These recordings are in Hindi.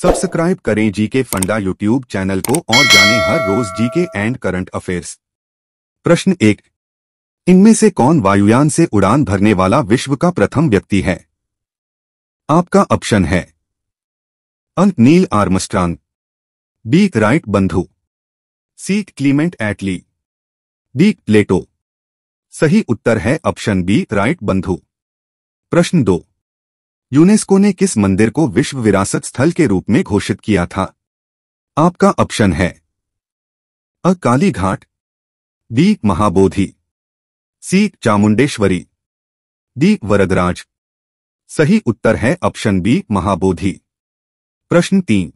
सब्सक्राइब करें जीके फंडा यूट्यूब चैनल को और जानें हर रोज जीके एंड करंट अफेयर्स प्रश्न एक इनमें से कौन वायुयान से उड़ान भरने वाला विश्व का प्रथम व्यक्ति है आपका ऑप्शन है अंक नील आर्मस्ट्रांग बीक राइट बंधु सी क्लीमेंट एटली बीक प्लेटो सही उत्तर है ऑप्शन बी राइट बंधु प्रश्न दो यूनेस्को ने किस मंदिर को विश्व विरासत स्थल के रूप में घोषित किया था आपका ऑप्शन है A Kalighat B Mahabodhi C Chamundeshwari D Varadaraja सही उत्तर है ऑप्शन बी महाबोधि प्रश्न तीन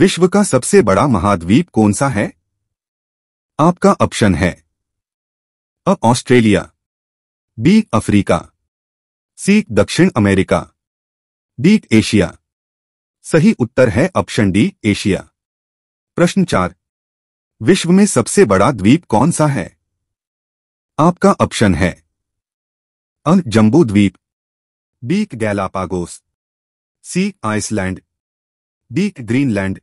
विश्व का सबसे बड़ा महाद्वीप कौन सा है आपका ऑप्शन है A Australia B Africa C दक्षिण अमेरिका डी एशिया सही उत्तर है ऑप्शन डी एशिया प्रश्न चार विश्व में सबसे बड़ा द्वीप कौन सा है आपका ऑप्शन है A Jambudweep B Galapagos C Iceland D Greenland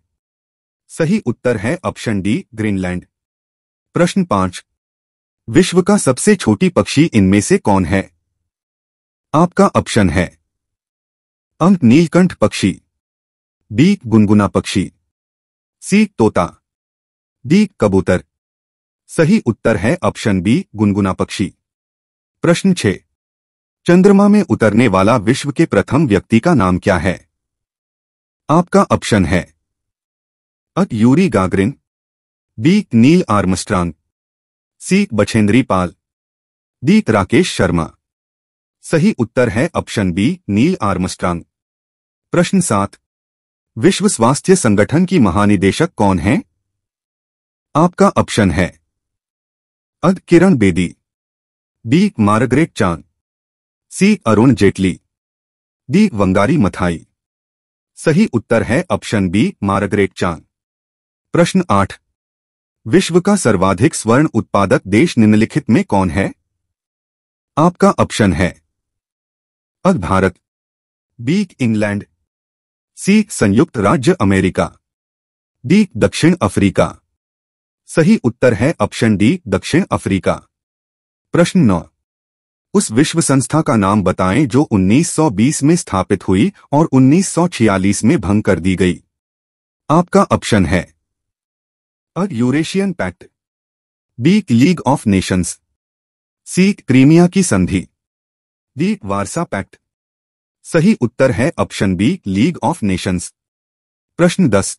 सही उत्तर है ऑप्शन डी ग्रीनलैंड प्रश्न पांच विश्व का सबसे छोटी पक्षी इनमें से कौन है आपका ऑप्शन है अंक नीलकंठ पक्षी बीक गुनगुना पक्षी सी तोता डी कबूतर सही उत्तर है ऑप्शन बी गुनगुना पक्षी प्रश्न छः चंद्रमा में उतरने वाला विश्व के प्रथम व्यक्ति का नाम क्या है आपका ऑप्शन है A Yuri Gagarin B Neil Armstrong C Bachendri Pal D Rakesh Sharma सही उत्तर है ऑप्शन बी नील आर्मस्ट्रांग प्रश्न सात विश्व स्वास्थ्य संगठन की महानिदेशक कौन है आपका ऑप्शन है अद किरण Bedi B Margaret Chand C Arun Jaitley D Wangari Maathai सही उत्तर है ऑप्शन बी मार्गरेट चांद प्रश्न आठ विश्व का सर्वाधिक स्वर्ण उत्पादक देश निम्नलिखित में कौन है आपका ऑप्शन है अग भारत बीक इंग्लैंड सी संयुक्त राज्य अमेरिका डी दक्षिण अफ्रीका सही उत्तर है ऑप्शन डी दक्षिण अफ्रीका प्रश्न नौ उस विश्व संस्था का नाम बताएं जो 1920 में स्थापित हुई और 1946 में भंग कर दी गई आपका ऑप्शन है A Eurasian pact B League of Nations C Crimea की संधि डी वार्सा पैक्ट सही उत्तर है option B League of Nations प्रश्न दस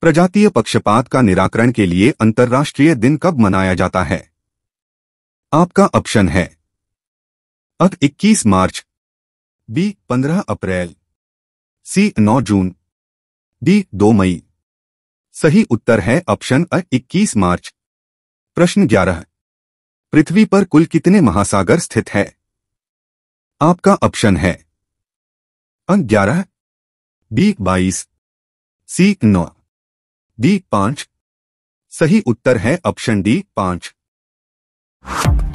प्रजातीय पक्षपात का निराकरण के लिए अंतर्राष्ट्रीय दिन कब मनाया जाता है आपका ऑप्शन है अ 21 मार्च बी 15 अप्रैल सी 9 जून डी 2 मई सही उत्तर है ऑप्शन अ 21 मार्च प्रश्न 11 पृथ्वी पर कुल कितने महासागर स्थित है आपका ऑप्शन है अंक ग्यारह बी बाईस सी नौ डी पांच सही उत्तर है ऑप्शन डी पांच